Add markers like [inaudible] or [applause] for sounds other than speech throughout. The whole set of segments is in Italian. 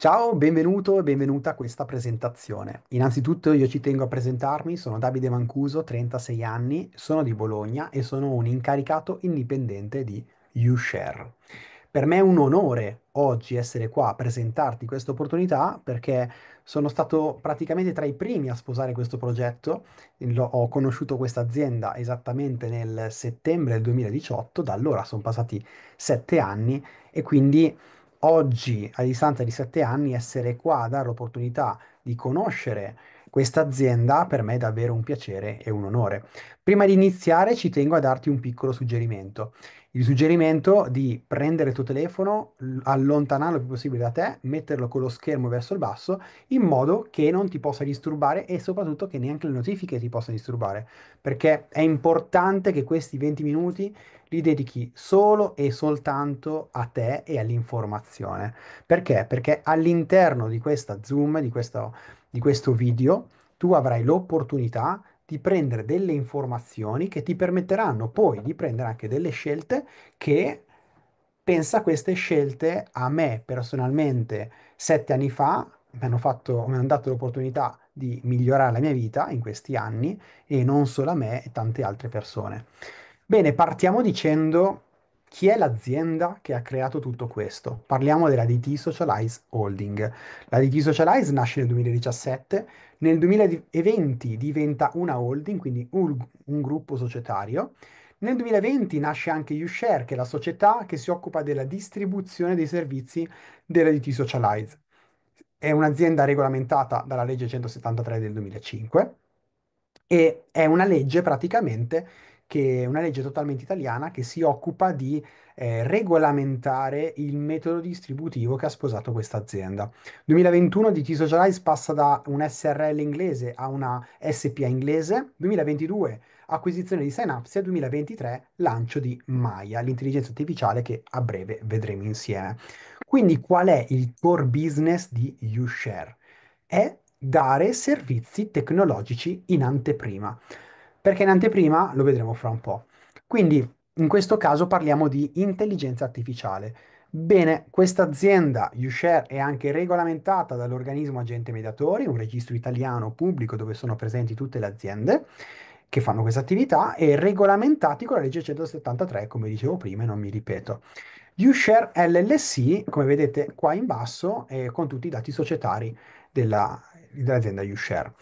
Ciao, benvenuto e benvenuta a questa presentazione. Innanzitutto io ci tengo a presentarmi, sono Davide Mancuso, 36 anni, sono di Bologna e sono un incaricato indipendente di YouShare. Per me è un onore oggi essere qua a presentarti questa opportunità perché sono stato praticamente tra i primi a sposare questo progetto. Ho conosciuto questa azienda esattamente nel settembre del 2018, da allora sono passati sette anni e quindi oggi, a distanza di sette anni, essere qua a dare l'opportunità di conoscere questa azienda per me è davvero un piacere e un onore. Prima di iniziare ci tengo a darti un piccolo suggerimento il suggerimento di prendere il tuo telefono, allontanarlo il più possibile da te, metterlo con lo schermo verso il basso, in modo che non ti possa disturbare e soprattutto che neanche le notifiche ti possano disturbare, perché è importante che questi 20 minuti li dedichi solo e soltanto a te e all'informazione. Perché? Perché all'interno di questa Zoom, di questo, di questo video, tu avrai l'opportunità di di prendere delle informazioni che ti permetteranno poi di prendere anche delle scelte che pensa queste scelte a me personalmente sette anni fa mi hanno, fatto, mi hanno dato l'opportunità di migliorare la mia vita in questi anni e non solo a me e tante altre persone. Bene, partiamo dicendo chi è l'azienda che ha creato tutto questo? Parliamo della DT Socialize Holding. La DT Socialize nasce nel 2017, nel 2020 diventa una holding, quindi un, un gruppo societario. Nel 2020 nasce anche YouShare, che è la società che si occupa della distribuzione dei servizi della DT Socialize. È un'azienda regolamentata dalla legge 173 del 2005 e è una legge praticamente che è una legge totalmente italiana che si occupa di eh, regolamentare il metodo distributivo che ha sposato questa azienda. 2021 di DT Socialize passa da un SRL inglese a una SPA inglese, 2022 acquisizione di Synapse e 2023 lancio di Maya, l'intelligenza artificiale che a breve vedremo insieme. Quindi qual è il core business di YouShare? È dare servizi tecnologici in anteprima perché in anteprima lo vedremo fra un po'. Quindi in questo caso parliamo di intelligenza artificiale. Bene, questa azienda YouShare è anche regolamentata dall'organismo Agente Mediatori, un registro italiano pubblico dove sono presenti tutte le aziende che fanno questa attività e regolamentati con la legge 173, come dicevo prima e non mi ripeto. YouShare LLC, come vedete qua in basso, è con tutti i dati societari della, dell'azienda YouShare.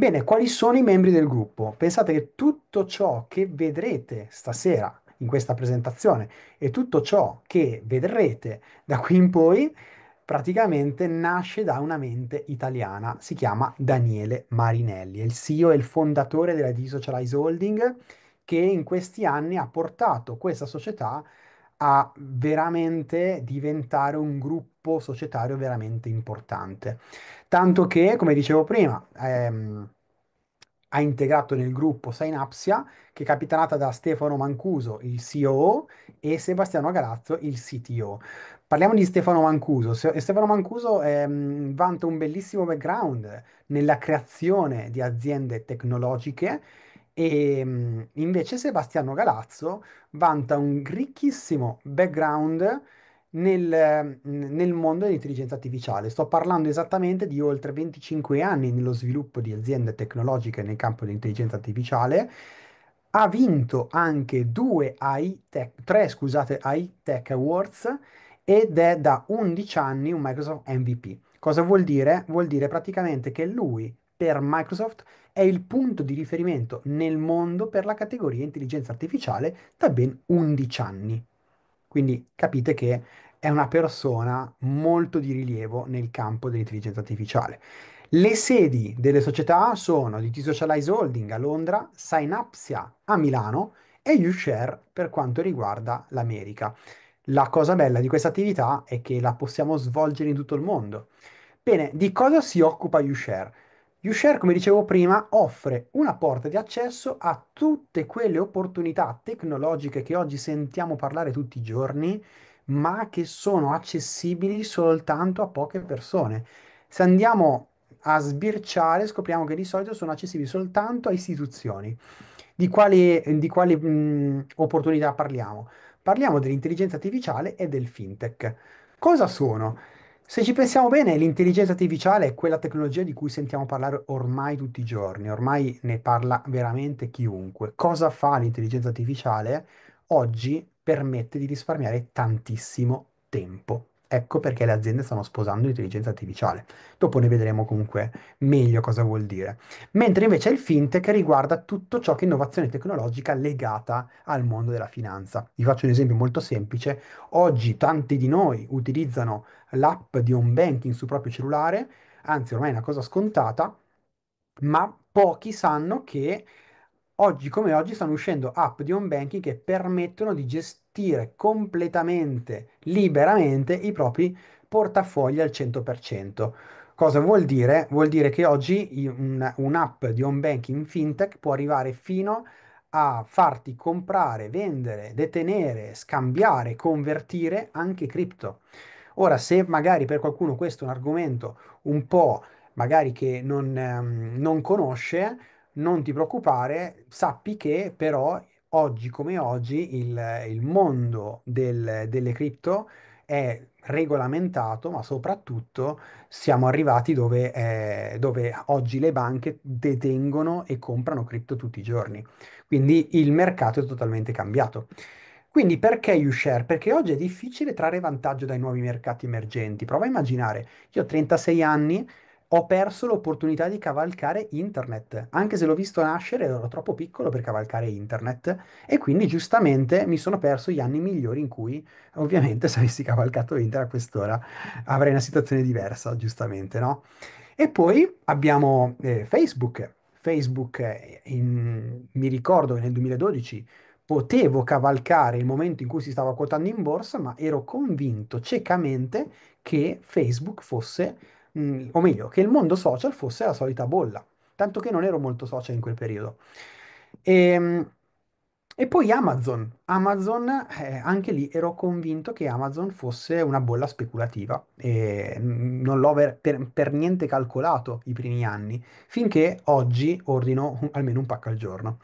Bene, quali sono i membri del gruppo? Pensate che tutto ciò che vedrete stasera in questa presentazione e tutto ciò che vedrete da qui in poi praticamente nasce da una mente italiana, si chiama Daniele Marinelli, è il CEO e il fondatore della Desocialize Holding che in questi anni ha portato questa società a a veramente diventare un gruppo societario veramente importante. Tanto che, come dicevo prima, ehm, ha integrato nel gruppo Synapsia, che è capitanata da Stefano Mancuso, il CEO, e Sebastiano Galazzo, il CTO. Parliamo di Stefano Mancuso. Stefano Mancuso ehm, vanta un bellissimo background nella creazione di aziende tecnologiche e ehm, invece Sebastiano Galazzo vanta un ricchissimo background nel, nel, mondo dell'intelligenza artificiale. Sto parlando esattamente di oltre 25 anni nello sviluppo di aziende tecnologiche nel campo dell'intelligenza artificiale. Ha vinto anche due AI Tech, tre scusate, AI Tech Awards ed è da 11 anni un Microsoft MVP. Cosa vuol dire? Vuol dire praticamente che lui per Microsoft è il punto di riferimento nel mondo per la categoria intelligenza artificiale da ben 11 anni. Quindi capite che è una persona molto di rilievo nel campo dell'intelligenza artificiale. Le sedi delle società sono di T-Socialize Holding a Londra, Synapsia a Milano e YouShare per quanto riguarda l'America. La cosa bella di questa attività è che la possiamo svolgere in tutto il mondo. Bene, di cosa si occupa YouShare? YouShare, come dicevo prima, offre una porta di accesso a tutte quelle opportunità tecnologiche che oggi sentiamo parlare tutti i giorni, ma che sono accessibili soltanto a poche persone. Se andiamo a sbirciare, scopriamo che di solito sono accessibili soltanto a istituzioni. Di quali, di quali mh, mm, opportunità parliamo? Parliamo dell'intelligenza artificiale e del fintech. Cosa sono? Se ci pensiamo bene, l'intelligenza artificiale è quella tecnologia di cui sentiamo parlare ormai tutti i giorni, ormai ne parla veramente chiunque. Cosa fa l'intelligenza artificiale? Oggi permette di risparmiare tantissimo tempo. Ecco perché le aziende stanno sposando l'intelligenza artificiale. Dopo ne vedremo comunque meglio cosa vuol dire. Mentre invece il fintech riguarda tutto ciò che è innovazione tecnologica legata al mondo della finanza. Vi faccio un esempio molto semplice. Oggi tanti di noi utilizzano l'app di home banking sul proprio cellulare, anzi ormai è una cosa scontata, ma pochi sanno che oggi come oggi stanno uscendo app di home banking che permettono di gestire completamente, liberamente i propri portafogli al 100%. Cosa vuol dire? Vuol dire che oggi un, un'app di home banking fintech può arrivare fino a farti comprare, vendere, detenere, scambiare, convertire anche cripto. Ora, se magari per qualcuno questo è un argomento un po' magari che non, ehm, non conosce, non ti preoccupare, sappi che però oggi come oggi il, il mondo del- delle cripto è regolamentato, ma soprattutto siamo arrivati dove, eh, dove oggi le banche detengono e comprano cripto tutti i giorni. Quindi il mercato è totalmente cambiato. Quindi perché YouShare? Perché oggi è difficile trarre vantaggio dai nuovi mercati emergenti. Prova a immaginare, io ho 36 anni, ho perso l'opportunità di cavalcare internet, anche se l'ho visto nascere ero troppo piccolo per cavalcare internet e quindi giustamente mi sono perso gli anni migliori in cui ovviamente [laughs] se avessi cavalcato internet a quest'ora avrei una situazione diversa, giustamente, no? E poi abbiamo eh, Facebook. Facebook, eh, in, mi ricordo che nel 2012 potevo cavalcare il momento in cui si stava quotando in borsa, ma ero convinto ciecamente che Facebook fosse Mm, o meglio, che il mondo social fosse la solita bolla, tanto che non ero molto social in quel periodo. E, ehm, e poi Amazon, Amazon eh, anche lì ero convinto che Amazon fosse una bolla speculativa e mm, non l'ho per, per, niente calcolato i primi anni, finché oggi ordino almeno un pacco al giorno.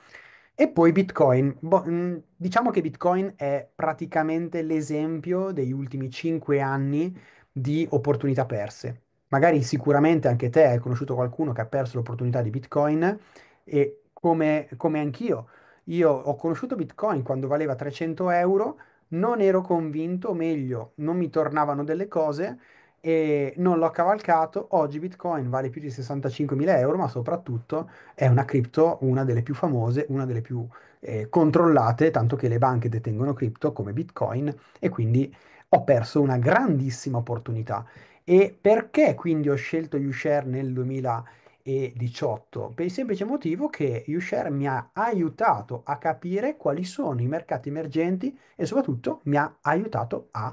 E poi Bitcoin. Bo- mm, diciamo che Bitcoin è praticamente l'esempio degli ultimi 5 anni di opportunità perse magari sicuramente anche te hai conosciuto qualcuno che ha perso l'opportunità di Bitcoin e come, come anch'io, io ho conosciuto Bitcoin quando valeva 300 euro, non ero convinto, o meglio, non mi tornavano delle cose e non l'ho cavalcato. Oggi Bitcoin vale più di 65.000 euro, ma soprattutto è una cripto, una delle più famose, una delle più eh, controllate, tanto che le banche detengono cripto come Bitcoin e quindi ho perso una grandissima opportunità. E perché quindi ho scelto YouShare nel 2018? Per il semplice motivo che YouShare mi ha aiutato a capire quali sono i mercati emergenti e soprattutto mi ha aiutato a,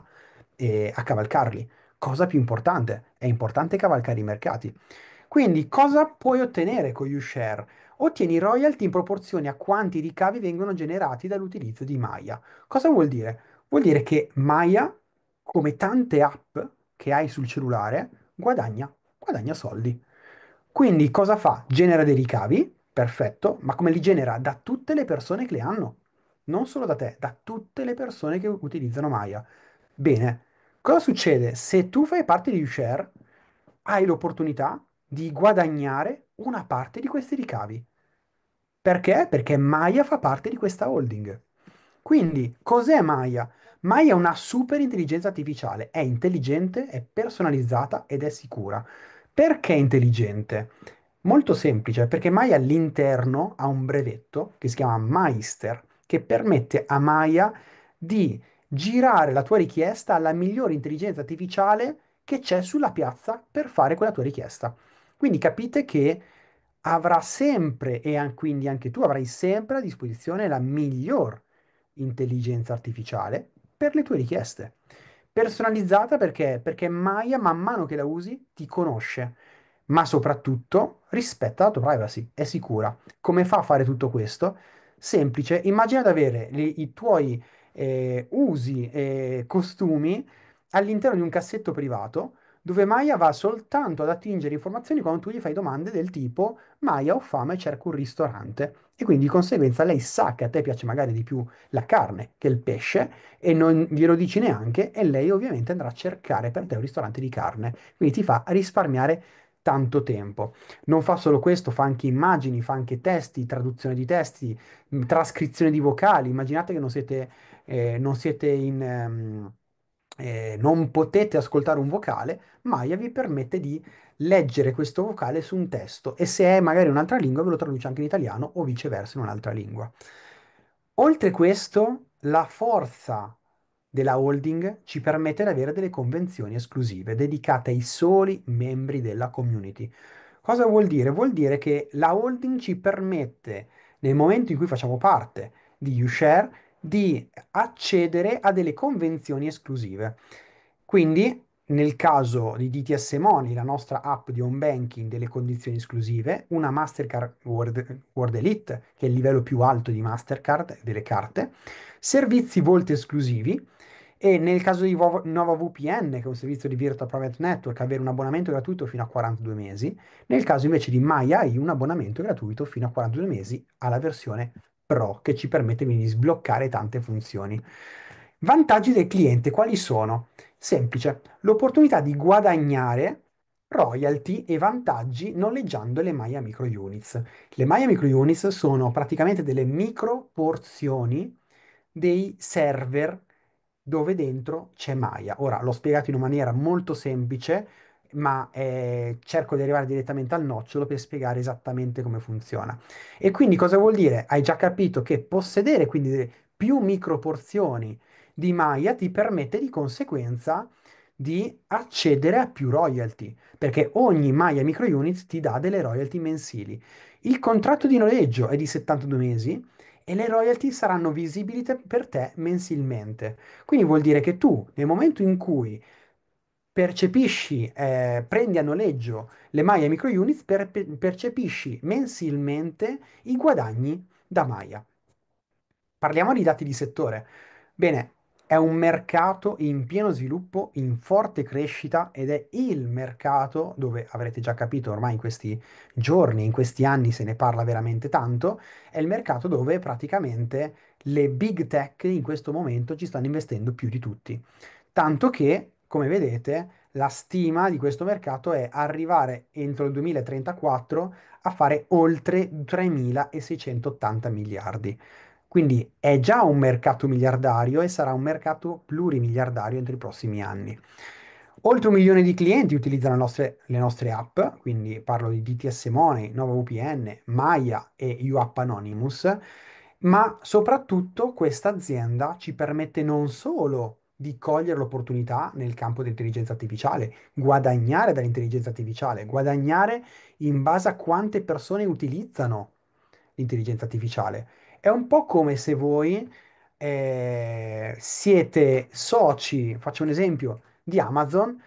eh, a cavalcarli. Cosa più importante? È importante cavalcare i mercati. Quindi cosa puoi ottenere con YouShare? Ottieni royalty in proporzione a quanti ricavi vengono generati dall'utilizzo di Maya. Cosa vuol dire? Vuol dire che Maya, come tante app, che hai sul cellulare, guadagna, guadagna soldi. Quindi cosa fa? Genera dei ricavi, perfetto, ma come li genera? Da tutte le persone che le hanno, non solo da te, da tutte le persone che utilizzano Maya. Bene, cosa succede? Se tu fai parte di Ushare, hai l'opportunità di guadagnare una parte di questi ricavi. Perché? Perché Maya fa parte di questa holding. Quindi, cos'è Maya? Mai è una super intelligenza artificiale, è intelligente, è personalizzata ed è sicura. Perché è intelligente? Molto semplice, perché Maya all'interno ha un brevetto che si chiama Meister, che permette a Maya di girare la tua richiesta alla migliore intelligenza artificiale che c'è sulla piazza per fare quella tua richiesta. Quindi capite che avrà sempre, e quindi anche tu avrai sempre a disposizione la miglior intelligenza artificiale per le tue richieste. Personalizzata perché? Perché Maya, man mano che la usi, ti conosce, ma soprattutto rispetta la tua privacy, è sicura. Come fa a fare tutto questo? Semplice, immagina di avere li, i tuoi eh, usi e costumi all'interno di un cassetto privato dove Maya va soltanto ad attingere informazioni quando tu gli fai domande del tipo Maya ho fame e cerco un ristorante. E quindi di conseguenza lei sa che a te piace magari di più la carne che il pesce e non glielo dici neanche e lei ovviamente andrà a cercare per te un ristorante di carne. Quindi ti fa risparmiare tanto tempo. Non fa solo questo, fa anche immagini, fa anche testi, traduzione di testi, trascrizione di vocali. Immaginate che non siete, eh, non siete in... Um, eh, non potete ascoltare un vocale, Maya vi permette di leggere questo vocale su un testo e se è magari in un'altra lingua ve lo traduce anche in italiano o viceversa in un'altra lingua. Oltre questo, la forza della holding ci permette di avere delle convenzioni esclusive dedicate ai soli membri della community. Cosa vuol dire? Vuol dire che la holding ci permette, nel momento in cui facciamo parte di YouShare, di accedere a delle convenzioni esclusive. Quindi, nel caso di DTS Money, la nostra app di home banking delle condizioni esclusive, una Mastercard World, World Elite, che è il livello più alto di Mastercard delle carte, servizi Volt esclusivi, e nel caso di VPN, che è un servizio di Virtual Private Network, avere un abbonamento gratuito fino a 42 mesi, nel caso invece di MyAI, un abbonamento gratuito fino a 42 mesi alla versione Pro che ci permette quindi di sbloccare tante funzioni. Vantaggi del cliente quali sono? Semplice, l'opportunità di guadagnare royalty e vantaggi noleggiando le Maya Micro Units. Le Maya Micro Units sono praticamente delle micro porzioni dei server dove dentro c'è Maya. Ora l'ho spiegato in una maniera molto semplice, ma eh, cerco di arrivare direttamente al nocciolo per spiegare esattamente come funziona. E quindi cosa vuol dire? Hai già capito che possedere quindi più microporzioni di Maya ti permette di conseguenza di accedere a più royalty, perché ogni Maya Micro Unit ti dà delle royalty mensili. Il contratto di noleggio è di 72 mesi e le royalty saranno visibili te- per te mensilmente. Quindi vuol dire che tu, nel momento in cui percepisci, eh, prendi a noleggio le Maya Micro Units, per, per, percepisci mensilmente i guadagni da Maya. Parliamo di dati di settore. Bene, è un mercato in pieno sviluppo, in forte crescita ed è il mercato dove avrete già capito ormai in questi giorni, in questi anni se ne parla veramente tanto, è il mercato dove praticamente le big tech in questo momento ci stanno investendo più di tutti. Tanto che come vedete, la stima di questo mercato è arrivare entro il 2034 a fare oltre 3.680 miliardi. Quindi è già un mercato miliardario e sarà un mercato plurimiliardario entro i prossimi anni. Oltre un milione di clienti utilizzano le nostre, le nostre app, quindi parlo di DTS Money, NovaVPN, Maya e UApp Anonymous, ma soprattutto questa azienda ci permette non solo di cogliere l'opportunità nel campo dell'intelligenza artificiale, guadagnare dall'intelligenza artificiale, guadagnare in base a quante persone utilizzano l'intelligenza artificiale. È un po' come se voi eh, siete soci, faccio un esempio, di Amazon,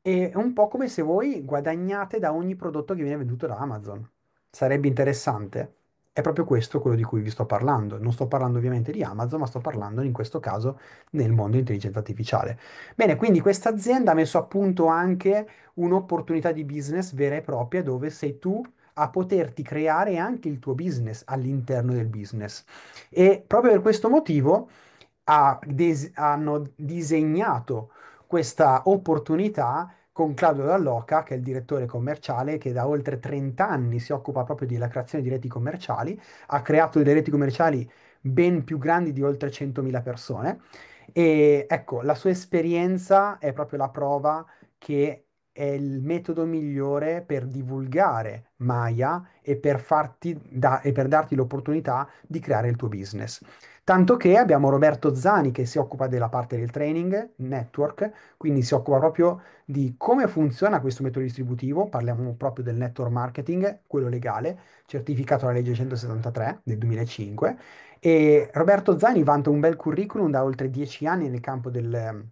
è un po' come se voi guadagnate da ogni prodotto che viene venduto da Amazon. Sarebbe interessante? È proprio questo quello di cui vi sto parlando. Non sto parlando ovviamente di Amazon, ma sto parlando in questo caso nel mondo dell'intelligenza artificiale. Bene, quindi questa azienda ha messo a punto anche un'opportunità di business vera e propria dove sei tu a poterti creare anche il tuo business all'interno del business. E proprio per questo motivo ha des- hanno disegnato questa opportunità con Claudio Dall'Oca, che è il direttore commerciale che da oltre 30 anni si occupa proprio della creazione di reti commerciali, ha creato delle reti commerciali ben più grandi di oltre 100.000 persone e ecco, la sua esperienza è proprio la prova che è il metodo migliore per divulgare Maya e per, farti da- e per darti l'opportunità di creare il tuo business. Tanto che abbiamo Roberto Zani che si occupa della parte del training, network, quindi si occupa proprio di come funziona questo metodo distributivo, parliamo proprio del network marketing, quello legale, certificato dalla legge 173 del 2005. E Roberto Zani vanta un bel curriculum da oltre 10 anni nel campo del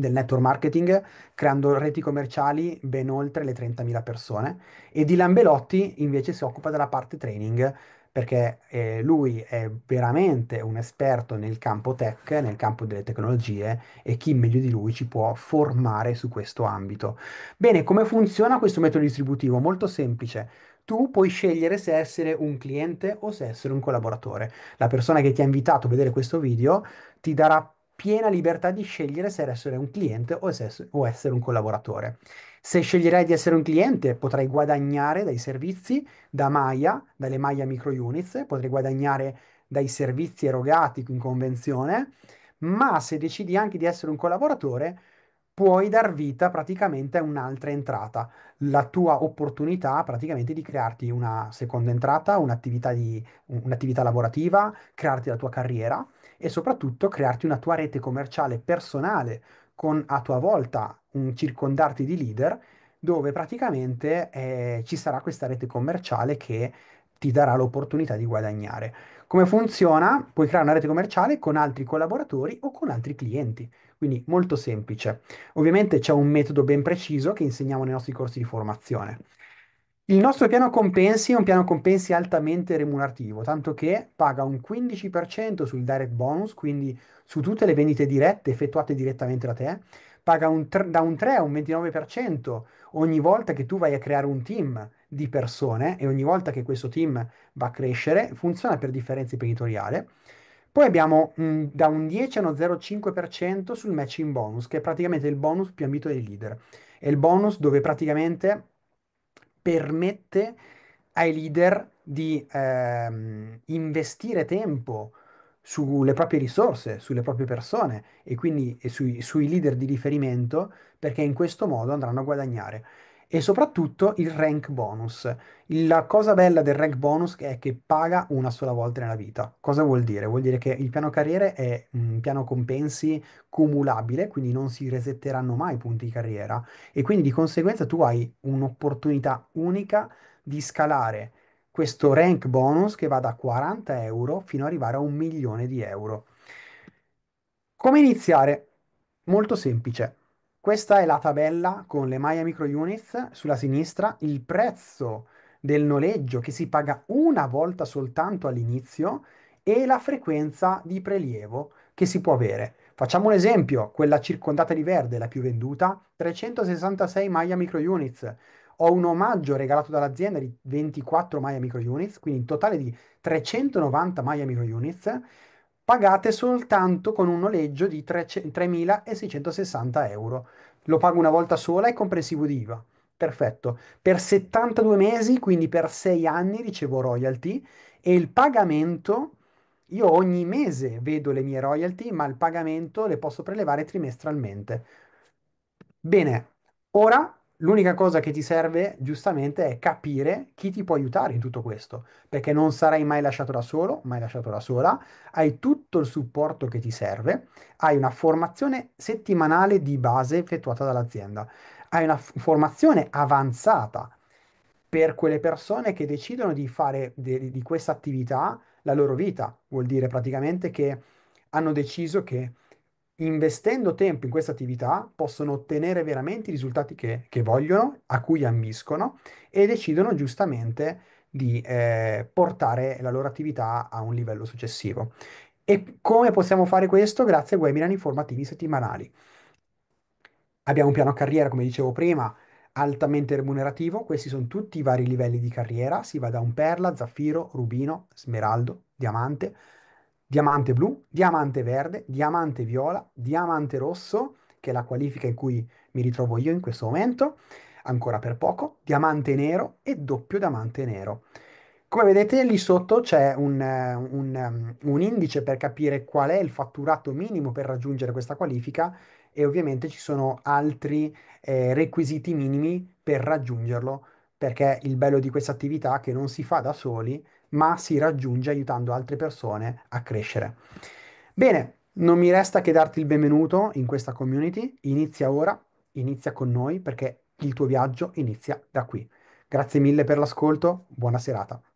del network marketing, creando reti commerciali ben oltre le 30.000 persone. E Dylan Belotti invece si occupa della parte training, perché eh, lui è veramente un esperto nel campo tech, nel campo delle tecnologie, e chi meglio di lui ci può formare su questo ambito. Bene, come funziona questo metodo distributivo? Molto semplice tu puoi scegliere se essere un cliente o se essere un collaboratore. La persona che ti ha invitato a vedere questo video ti darà piena libertà di scegliere se essere un cliente o, se, essere un collaboratore. Se sceglierai di essere un cliente, potrai guadagnare dai servizi da Maya, dalle Maya Micro Units, potrai guadagnare dai servizi erogati in convenzione, ma se decidi anche di essere un collaboratore, puoi dar vita praticamente a un'altra entrata, la tua opportunità praticamente di crearti una seconda entrata, un'attività, di, un'attività lavorativa, crearti la tua carriera e soprattutto crearti una tua rete commerciale personale con a tua volta un circondarti di leader dove praticamente eh, ci sarà questa rete commerciale che ti darà l'opportunità di guadagnare. Come funziona? Puoi creare una rete commerciale con altri collaboratori o con altri clienti. Quindi molto semplice. Ovviamente c'è un metodo ben preciso che insegniamo nei nostri corsi di formazione. Il nostro piano compensi è un piano compensi altamente remunerativo, tanto che paga un 15% sul direct bonus, quindi su tutte le vendite dirette effettuate direttamente da te, paga un tr- da un 3 a un 29% ogni volta che tu vai a creare un team di persone e ogni volta che questo team va a crescere, funziona per differenza imprenditoriale poi abbiamo mh, mm, da un 10 a uno 0,5% sul matching bonus, che è praticamente il bonus più ambito dei leader. È il bonus dove praticamente permette ai leader di ehm, investire tempo sulle proprie risorse, sulle proprie persone e quindi e sui, sui leader di riferimento, perché in questo modo andranno a guadagnare e soprattutto il rank bonus. La cosa bella del rank bonus è che paga una sola volta nella vita. Cosa vuol dire? Vuol dire che il piano carriere è un piano compensi cumulabile, quindi non si resetteranno mai i punti di carriera e quindi di conseguenza tu hai un'opportunità unica di scalare questo rank bonus che va da 40 euro fino ad arrivare a un milione di euro. Come iniziare? Molto semplice questa è la tabella con le Maya Micro Units sulla sinistra, il prezzo del noleggio che si paga una volta soltanto all'inizio e la frequenza di prelievo che si può avere. Facciamo un esempio, quella circondata di verde, la più venduta, 366 Maya Micro Units. Ho un omaggio regalato dall'azienda di 24 Maya Micro Units, quindi un totale di 390 Maya Micro Units pagate soltanto con un noleggio di 3.660 euro. Lo pago una volta sola e comprensivo di IVA. Perfetto. Per 72 mesi, quindi per 6 anni, ricevo royalty e il pagamento, io ogni mese vedo le mie royalty, ma il pagamento le posso prelevare trimestralmente. Bene, ora L'unica cosa che ti serve, giustamente, è capire chi ti può aiutare in tutto questo, perché non sarai mai lasciato da solo, mai lasciato da sola, hai tutto il supporto che ti serve, hai una formazione settimanale di base effettuata dall'azienda, hai una formazione avanzata per quelle persone che decidono di fare de- di questa attività la loro vita, vuol dire praticamente che hanno deciso che investendo tempo in questa attività possono ottenere veramente i risultati che, che vogliono, a cui ambiscono e decidono giustamente di eh, portare la loro attività a un livello successivo. E come possiamo fare questo? Grazie a webinar informativi settimanali. Abbiamo un piano carriera, come dicevo prima, altamente remunerativo. Questi sono tutti i vari livelli di carriera. Si va da un perla, zaffiro, rubino, smeraldo, diamante diamante blu, diamante verde, diamante viola, diamante rosso, che è la qualifica in cui mi ritrovo io in questo momento, ancora per poco, diamante nero e doppio diamante nero. Come vedete lì sotto c'è un, eh, un, ehm, un, indice per capire qual è il fatturato minimo per raggiungere questa qualifica e ovviamente ci sono altri eh, requisiti minimi per raggiungerlo perché il bello di questa attività che non si fa da soli ma si raggiunge aiutando altre persone a crescere. Bene, non mi resta che darti il benvenuto in questa community, inizia ora, inizia con noi perché il tuo viaggio inizia da qui. Grazie mille per l'ascolto, buona serata.